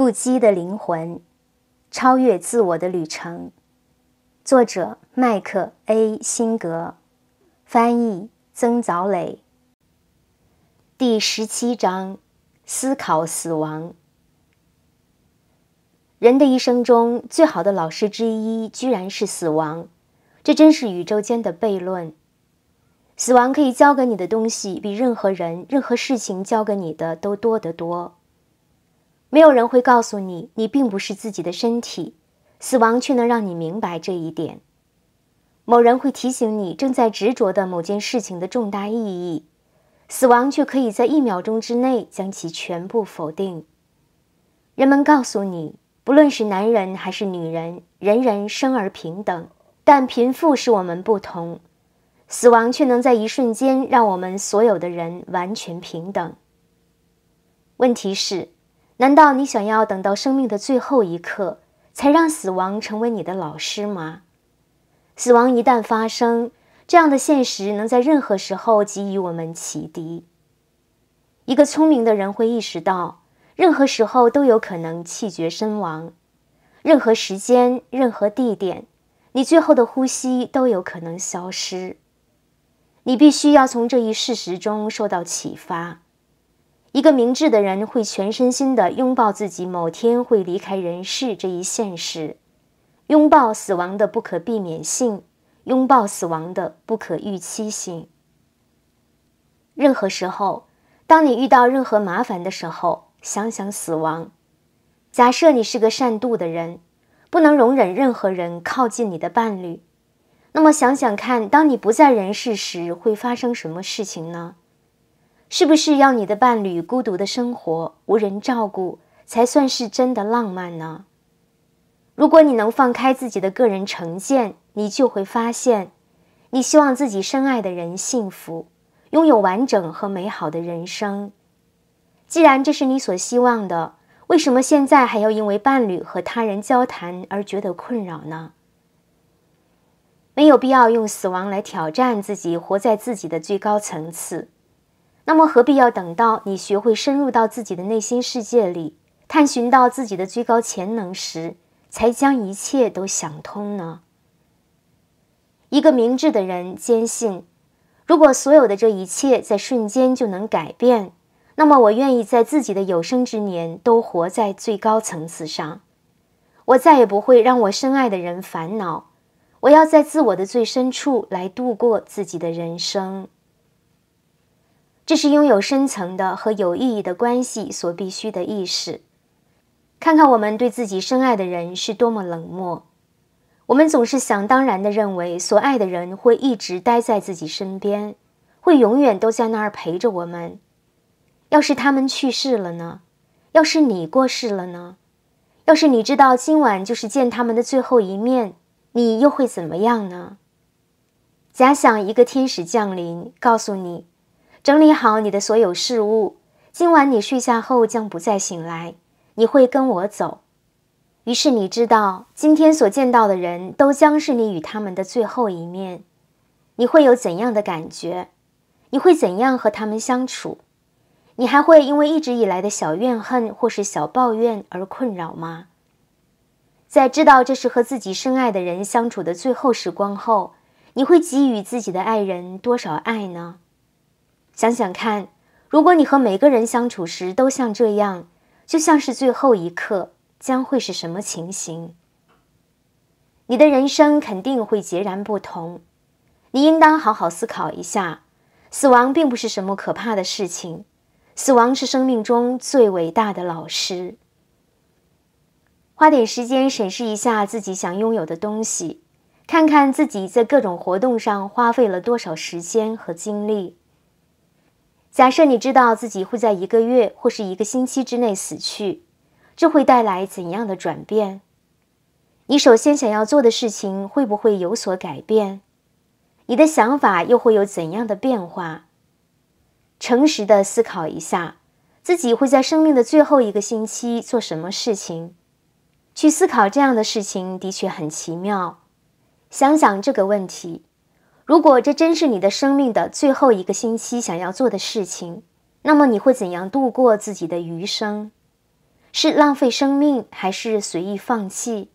不羁的灵魂，超越自我的旅程。作者：迈克 ·A· 辛格，翻译：曾早磊。第十七章：思考死亡。人的一生中，最好的老师之一居然是死亡，这真是宇宙间的悖论。死亡可以教给你的东西，比任何人、任何事情教给你的都多得多。没有人会告诉你，你并不是自己的身体，死亡却能让你明白这一点。某人会提醒你正在执着的某件事情的重大意义，死亡却可以在一秒钟之内将其全部否定。人们告诉你，不论是男人还是女人，人人生而平等，但贫富使我们不同，死亡却能在一瞬间让我们所有的人完全平等。问题是？难道你想要等到生命的最后一刻，才让死亡成为你的老师吗？死亡一旦发生，这样的现实能在任何时候给予我们启迪。一个聪明的人会意识到，任何时候都有可能气绝身亡，任何时间、任何地点，你最后的呼吸都有可能消失。你必须要从这一事实中受到启发。一个明智的人会全身心地拥抱自己某天会离开人世这一现实，拥抱死亡的不可避免性，拥抱死亡的不可预期性。任何时候，当你遇到任何麻烦的时候，想想死亡。假设你是个善妒的人，不能容忍任何人靠近你的伴侣，那么想想看，当你不在人世时会发生什么事情呢？是不是要你的伴侣孤独的生活、无人照顾，才算是真的浪漫呢？如果你能放开自己的个人成见，你就会发现，你希望自己深爱的人幸福，拥有完整和美好的人生。既然这是你所希望的，为什么现在还要因为伴侣和他人交谈而觉得困扰呢？没有必要用死亡来挑战自己，活在自己的最高层次。那么何必要等到你学会深入到自己的内心世界里，探寻到自己的最高潜能时，才将一切都想通呢？一个明智的人坚信，如果所有的这一切在瞬间就能改变，那么我愿意在自己的有生之年都活在最高层次上。我再也不会让我深爱的人烦恼。我要在自我的最深处来度过自己的人生。这是拥有深层的和有意义的关系所必须的意识。看看我们对自己深爱的人是多么冷漠，我们总是想当然地认为所爱的人会一直待在自己身边，会永远都在那儿陪着我们。要是他们去世了呢？要是你过世了呢？要是你知道今晚就是见他们的最后一面，你又会怎么样呢？假想一个天使降临，告诉你。整理好你的所有事物。今晚你睡下后将不再醒来，你会跟我走。于是你知道，今天所见到的人都将是你与他们的最后一面。你会有怎样的感觉？你会怎样和他们相处？你还会因为一直以来的小怨恨或是小抱怨而困扰吗？在知道这是和自己深爱的人相处的最后时光后，你会给予自己的爱人多少爱呢？想想看，如果你和每个人相处时都像这样，就像是最后一刻，将会是什么情形？你的人生肯定会截然不同。你应当好好思考一下，死亡并不是什么可怕的事情，死亡是生命中最伟大的老师。花点时间审视一下自己想拥有的东西，看看自己在各种活动上花费了多少时间和精力。假设你知道自己会在一个月或是一个星期之内死去，这会带来怎样的转变？你首先想要做的事情会不会有所改变？你的想法又会有怎样的变化？诚实的思考一下，自己会在生命的最后一个星期做什么事情？去思考这样的事情的确很奇妙。想想这个问题。如果这真是你的生命的最后一个星期，想要做的事情，那么你会怎样度过自己的余生？是浪费生命，还是随意放弃，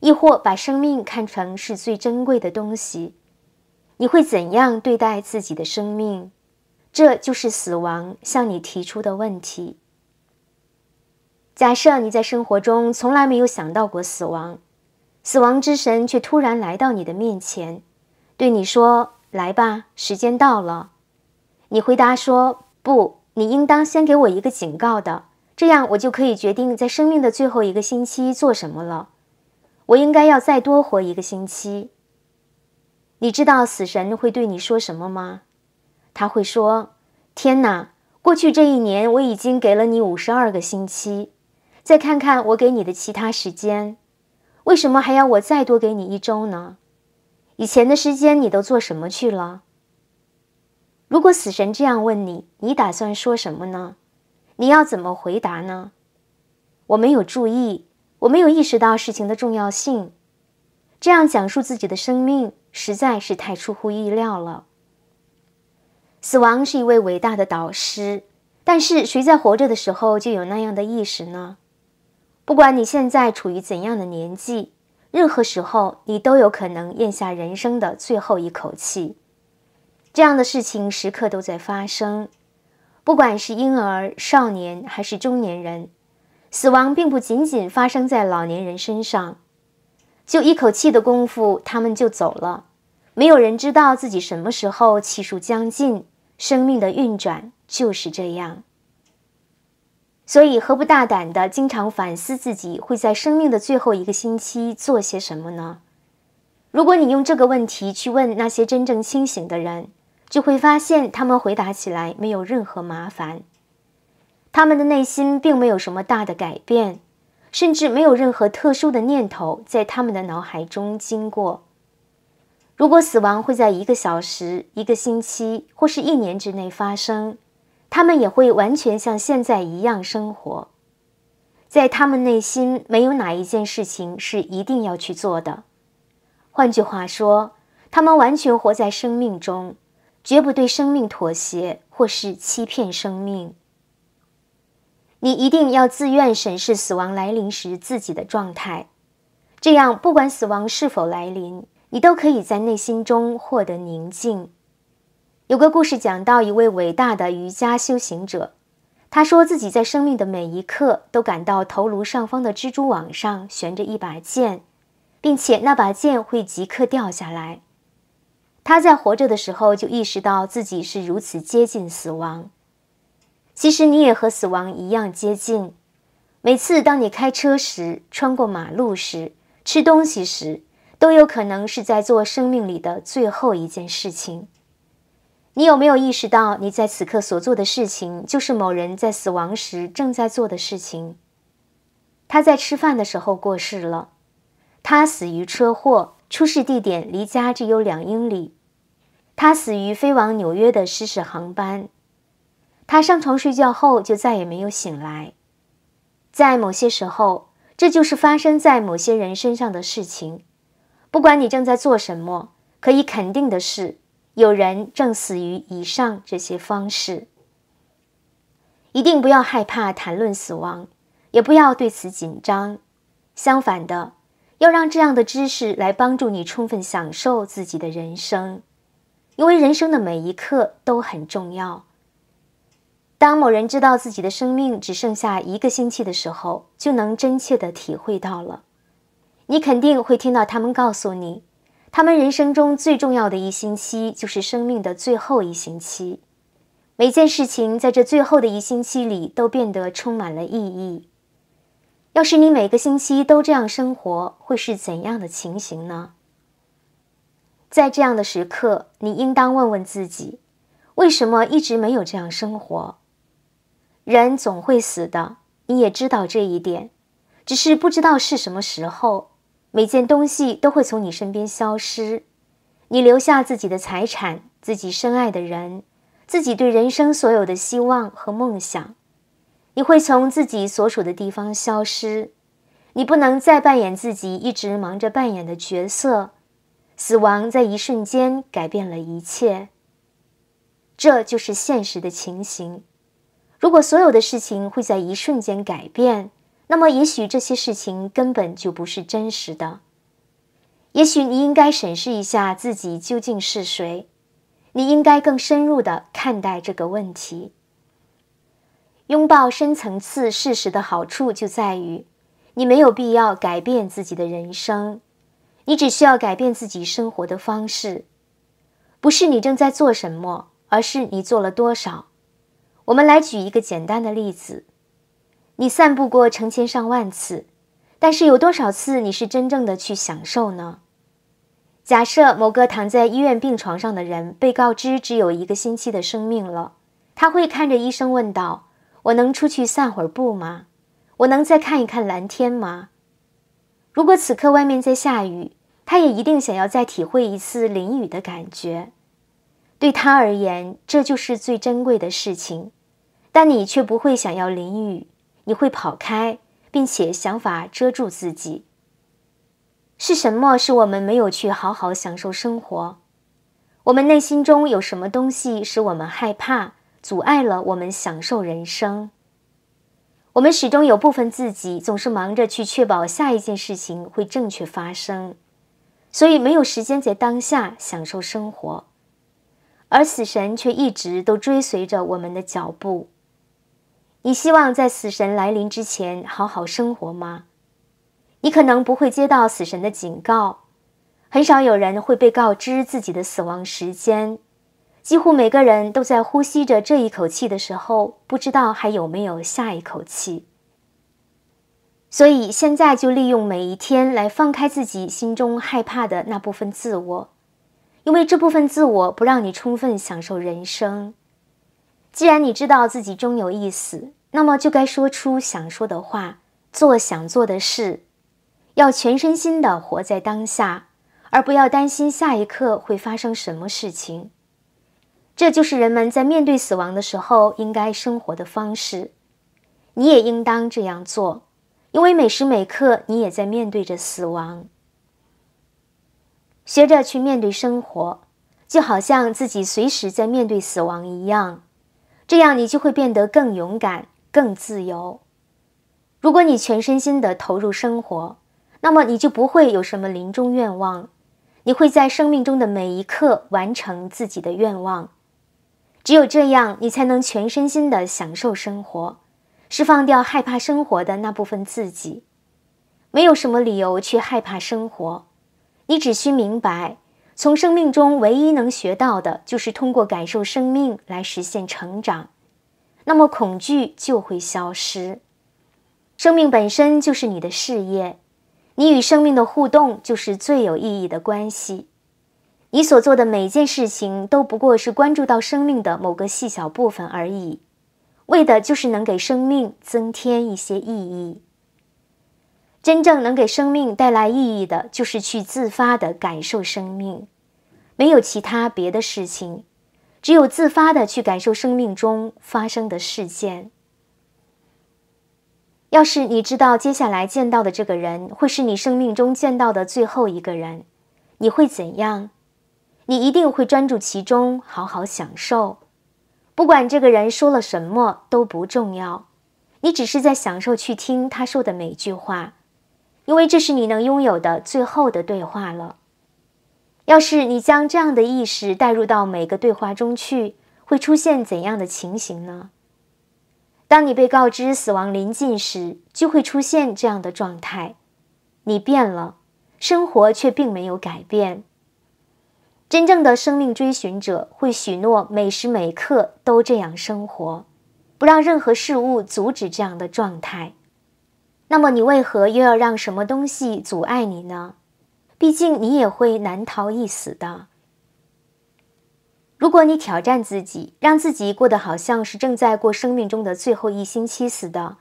亦或把生命看成是最珍贵的东西？你会怎样对待自己的生命？这就是死亡向你提出的问题。假设你在生活中从来没有想到过死亡，死亡之神却突然来到你的面前。对你说来吧，时间到了。你回答说不，你应当先给我一个警告的，这样我就可以决定在生命的最后一个星期做什么了。我应该要再多活一个星期。你知道死神会对你说什么吗？他会说：“天哪，过去这一年我已经给了你五十二个星期，再看看我给你的其他时间，为什么还要我再多给你一周呢？”以前的时间你都做什么去了？如果死神这样问你，你打算说什么呢？你要怎么回答呢？我没有注意，我没有意识到事情的重要性。这样讲述自己的生命实在是太出乎意料了。死亡是一位伟大的导师，但是谁在活着的时候就有那样的意识呢？不管你现在处于怎样的年纪。任何时候，你都有可能咽下人生的最后一口气。这样的事情时刻都在发生，不管是婴儿、少年还是中年人，死亡并不仅仅发生在老年人身上。就一口气的功夫，他们就走了。没有人知道自己什么时候气数将尽，生命的运转就是这样。所以，何不大胆地经常反思自己会在生命的最后一个星期做些什么呢？如果你用这个问题去问那些真正清醒的人，就会发现他们回答起来没有任何麻烦。他们的内心并没有什么大的改变，甚至没有任何特殊的念头在他们的脑海中经过。如果死亡会在一个小时、一个星期或是一年之内发生，他们也会完全像现在一样生活，在他们内心没有哪一件事情是一定要去做的。换句话说，他们完全活在生命中，绝不对生命妥协或是欺骗生命。你一定要自愿审视死亡来临时自己的状态，这样不管死亡是否来临，你都可以在内心中获得宁静。有个故事讲到一位伟大的瑜伽修行者，他说自己在生命的每一刻都感到头颅上方的蜘蛛网上悬着一把剑，并且那把剑会即刻掉下来。他在活着的时候就意识到自己是如此接近死亡。其实你也和死亡一样接近。每次当你开车时、穿过马路时、吃东西时，都有可能是在做生命里的最后一件事情。你有没有意识到，你在此刻所做的事情，就是某人在死亡时正在做的事情？他在吃饭的时候过世了，他死于车祸，出事地点离家只有两英里，他死于飞往纽约的失事航班，他上床睡觉后就再也没有醒来。在某些时候，这就是发生在某些人身上的事情。不管你正在做什么，可以肯定的是。有人正死于以上这些方式，一定不要害怕谈论死亡，也不要对此紧张。相反的，要让这样的知识来帮助你充分享受自己的人生，因为人生的每一刻都很重要。当某人知道自己的生命只剩下一个星期的时候，就能真切的体会到了。你肯定会听到他们告诉你。他们人生中最重要的一星期，就是生命的最后一星期。每件事情在这最后的一星期里，都变得充满了意义。要是你每个星期都这样生活，会是怎样的情形呢？在这样的时刻，你应当问问自己：为什么一直没有这样生活？人总会死的，你也知道这一点，只是不知道是什么时候。每件东西都会从你身边消失，你留下自己的财产、自己深爱的人、自己对人生所有的希望和梦想。你会从自己所属的地方消失，你不能再扮演自己一直忙着扮演的角色。死亡在一瞬间改变了一切，这就是现实的情形。如果所有的事情会在一瞬间改变。那么，也许这些事情根本就不是真实的。也许你应该审视一下自己究竟是谁，你应该更深入的看待这个问题。拥抱深层次事实的好处就在于，你没有必要改变自己的人生，你只需要改变自己生活的方式。不是你正在做什么，而是你做了多少。我们来举一个简单的例子。你散步过成千上万次，但是有多少次你是真正的去享受呢？假设某个躺在医院病床上的人被告知只有一个星期的生命了，他会看着医生问道：“我能出去散会儿步吗？我能再看一看蓝天吗？”如果此刻外面在下雨，他也一定想要再体会一次淋雨的感觉。对他而言，这就是最珍贵的事情，但你却不会想要淋雨。你会跑开，并且想法遮住自己。是什么使我们没有去好好享受生活？我们内心中有什么东西使我们害怕，阻碍了我们享受人生？我们始终有部分自己总是忙着去确保下一件事情会正确发生，所以没有时间在当下享受生活，而死神却一直都追随着我们的脚步。你希望在死神来临之前好好生活吗？你可能不会接到死神的警告，很少有人会被告知自己的死亡时间，几乎每个人都在呼吸着这一口气的时候，不知道还有没有下一口气。所以，现在就利用每一天来放开自己心中害怕的那部分自我，因为这部分自我不让你充分享受人生。既然你知道自己终有一死，那么就该说出想说的话，做想做的事，要全身心的活在当下，而不要担心下一刻会发生什么事情。这就是人们在面对死亡的时候应该生活的方式。你也应当这样做，因为每时每刻你也在面对着死亡。学着去面对生活，就好像自己随时在面对死亡一样。这样，你就会变得更勇敢、更自由。如果你全身心地投入生活，那么你就不会有什么临终愿望，你会在生命中的每一刻完成自己的愿望。只有这样，你才能全身心地享受生活，释放掉害怕生活的那部分自己。没有什么理由去害怕生活，你只需明白。从生命中唯一能学到的，就是通过感受生命来实现成长，那么恐惧就会消失。生命本身就是你的事业，你与生命的互动就是最有意义的关系。你所做的每件事情都不过是关注到生命的某个细小部分而已，为的就是能给生命增添一些意义。真正能给生命带来意义的，就是去自发的感受生命。没有其他别的事情，只有自发的去感受生命中发生的事件。要是你知道接下来见到的这个人会是你生命中见到的最后一个人，你会怎样？你一定会专注其中，好好享受。不管这个人说了什么都不重要，你只是在享受去听他说的每句话，因为这是你能拥有的最后的对话了。要是你将这样的意识带入到每个对话中去，会出现怎样的情形呢？当你被告知死亡临近时，就会出现这样的状态：你变了，生活却并没有改变。真正的生命追寻者会许诺每时每刻都这样生活，不让任何事物阻止这样的状态。那么，你为何又要让什么东西阻碍你呢？毕竟，你也会难逃一死的。如果你挑战自己，让自己过得好像是正在过生命中的最后一星期似的，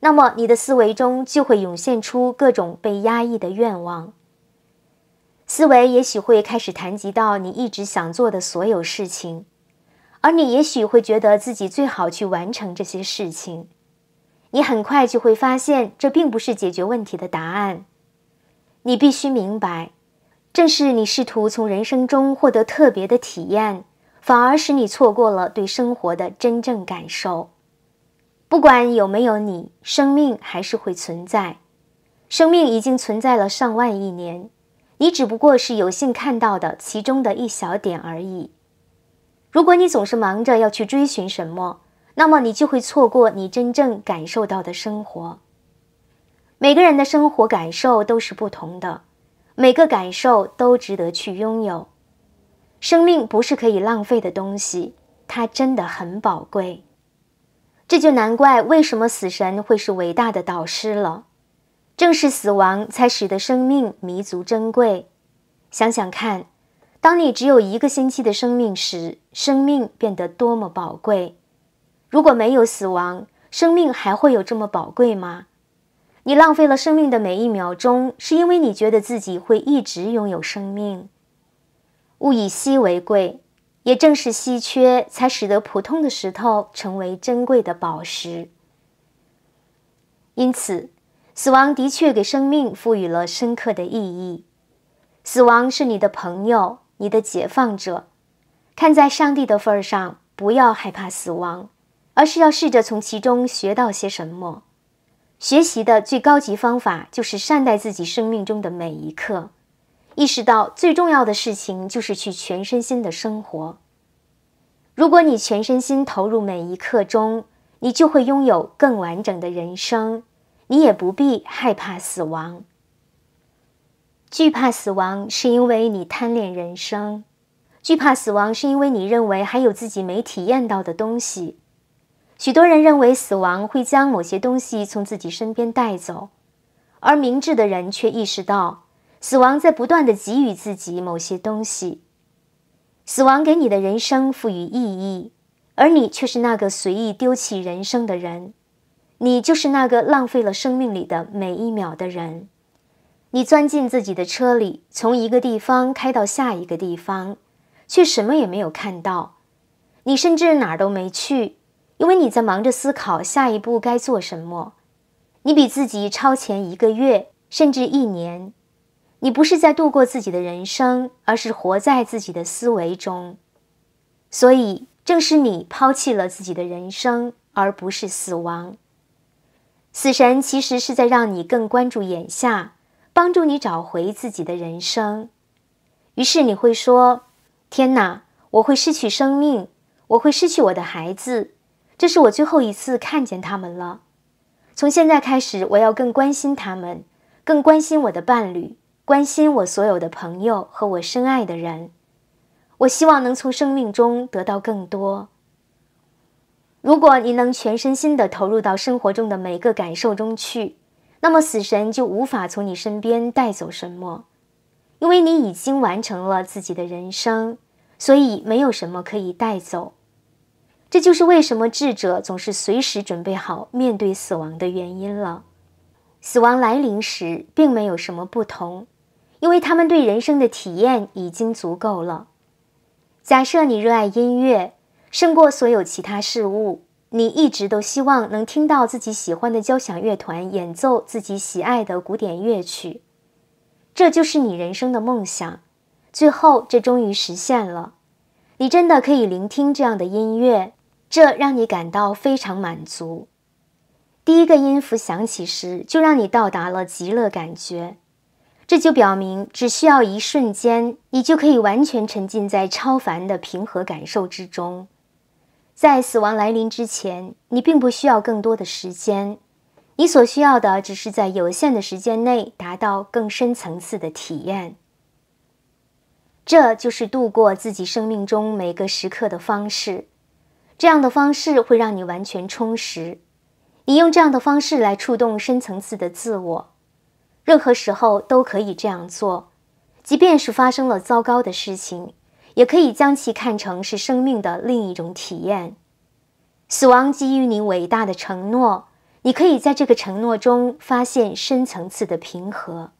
那么你的思维中就会涌现出各种被压抑的愿望。思维也许会开始谈及到你一直想做的所有事情，而你也许会觉得自己最好去完成这些事情。你很快就会发现，这并不是解决问题的答案。你必须明白，正是你试图从人生中获得特别的体验，反而使你错过了对生活的真正感受。不管有没有你，生命还是会存在。生命已经存在了上万亿年，你只不过是有幸看到的其中的一小点而已。如果你总是忙着要去追寻什么，那么你就会错过你真正感受到的生活。每个人的生活感受都是不同的，每个感受都值得去拥有。生命不是可以浪费的东西，它真的很宝贵。这就难怪为什么死神会是伟大的导师了，正是死亡才使得生命弥足珍贵。想想看，当你只有一个星期的生命时，生命变得多么宝贵。如果没有死亡，生命还会有这么宝贵吗？你浪费了生命的每一秒钟，是因为你觉得自己会一直拥有生命。物以稀为贵，也正是稀缺，才使得普通的石头成为珍贵的宝石。因此，死亡的确给生命赋予了深刻的意义。死亡是你的朋友，你的解放者。看在上帝的份上，不要害怕死亡，而是要试着从其中学到些什么。学习的最高级方法就是善待自己生命中的每一刻，意识到最重要的事情就是去全身心的生活。如果你全身心投入每一刻中，你就会拥有更完整的人生，你也不必害怕死亡。惧怕死亡是因为你贪恋人生，惧怕死亡是因为你认为还有自己没体验到的东西。许多人认为死亡会将某些东西从自己身边带走，而明智的人却意识到，死亡在不断的给予自己某些东西。死亡给你的人生赋予意义，而你却是那个随意丢弃人生的人。你就是那个浪费了生命里的每一秒的人。你钻进自己的车里，从一个地方开到下一个地方，却什么也没有看到。你甚至哪儿都没去。因为你在忙着思考下一步该做什么，你比自己超前一个月甚至一年，你不是在度过自己的人生，而是活在自己的思维中。所以，正是你抛弃了自己的人生，而不是死亡。死神其实是在让你更关注眼下，帮助你找回自己的人生。于是你会说：“天哪！我会失去生命，我会失去我的孩子。”这是我最后一次看见他们了。从现在开始，我要更关心他们，更关心我的伴侣，关心我所有的朋友和我深爱的人。我希望能从生命中得到更多。如果你能全身心地投入到生活中的每个感受中去，那么死神就无法从你身边带走什么，因为你已经完成了自己的人生，所以没有什么可以带走。这就是为什么智者总是随时准备好面对死亡的原因了。死亡来临时，并没有什么不同，因为他们对人生的体验已经足够了。假设你热爱音乐胜过所有其他事物，你一直都希望能听到自己喜欢的交响乐团演奏自己喜爱的古典乐曲，这就是你人生的梦想。最后，这终于实现了，你真的可以聆听这样的音乐。这让你感到非常满足。第一个音符响起时，就让你到达了极乐感觉。这就表明，只需要一瞬间，你就可以完全沉浸在超凡的平和感受之中。在死亡来临之前，你并不需要更多的时间，你所需要的只是在有限的时间内达到更深层次的体验。这就是度过自己生命中每个时刻的方式。这样的方式会让你完全充实。你用这样的方式来触动深层次的自我，任何时候都可以这样做。即便是发生了糟糕的事情，也可以将其看成是生命的另一种体验。死亡给予你伟大的承诺，你可以在这个承诺中发现深层次的平和。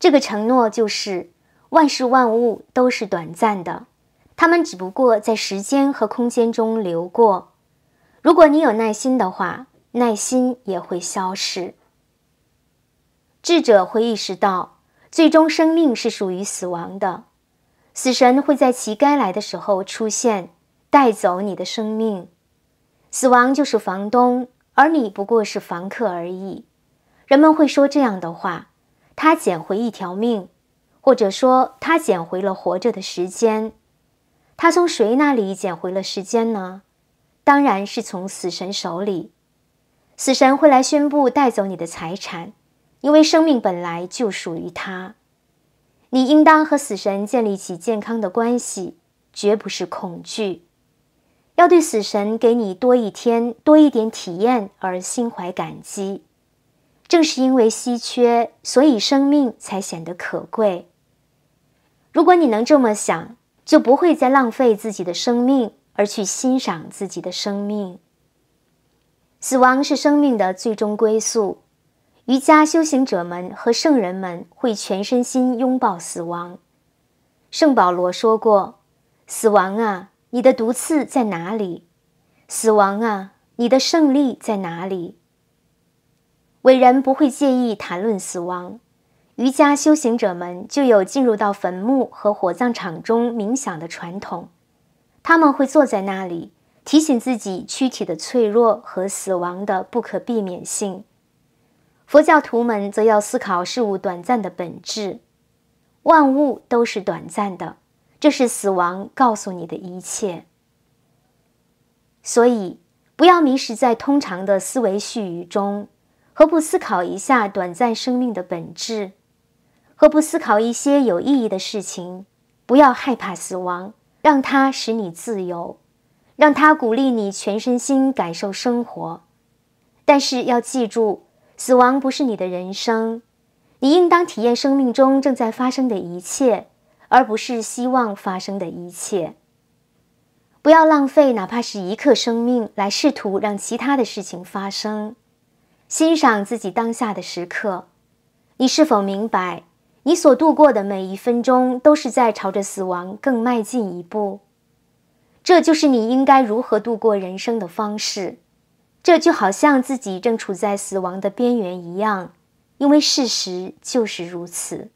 这个承诺就是万事万物都是短暂的。他们只不过在时间和空间中流过。如果你有耐心的话，耐心也会消失。智者会意识到，最终生命是属于死亡的。死神会在其该来的时候出现，带走你的生命。死亡就是房东，而你不过是房客而已。人们会说这样的话：他捡回一条命，或者说他捡回了活着的时间。他从谁那里捡回了时间呢？当然是从死神手里。死神会来宣布带走你的财产，因为生命本来就属于他。你应当和死神建立起健康的关系，绝不是恐惧。要对死神给你多一天、多一点体验而心怀感激。正是因为稀缺，所以生命才显得可贵。如果你能这么想。就不会再浪费自己的生命，而去欣赏自己的生命。死亡是生命的最终归宿，瑜伽修行者们和圣人们会全身心拥抱死亡。圣保罗说过：“死亡啊，你的毒刺在哪里？死亡啊，你的胜利在哪里？”伟人不会介意谈论死亡。瑜伽修行者们就有进入到坟墓和火葬场中冥想的传统，他们会坐在那里提醒自己躯体的脆弱和死亡的不可避免性。佛教徒们则要思考事物短暂的本质，万物都是短暂的，这是死亡告诉你的一切。所以，不要迷失在通常的思维絮语中，何不思考一下短暂生命的本质？不思考一些有意义的事情，不要害怕死亡，让它使你自由，让它鼓励你全身心感受生活。但是要记住，死亡不是你的人生，你应当体验生命中正在发生的一切，而不是希望发生的一切。不要浪费哪怕是一刻生命来试图让其他的事情发生，欣赏自己当下的时刻。你是否明白？你所度过的每一分钟，都是在朝着死亡更迈进一步。这就是你应该如何度过人生的方式。这就好像自己正处在死亡的边缘一样，因为事实就是如此。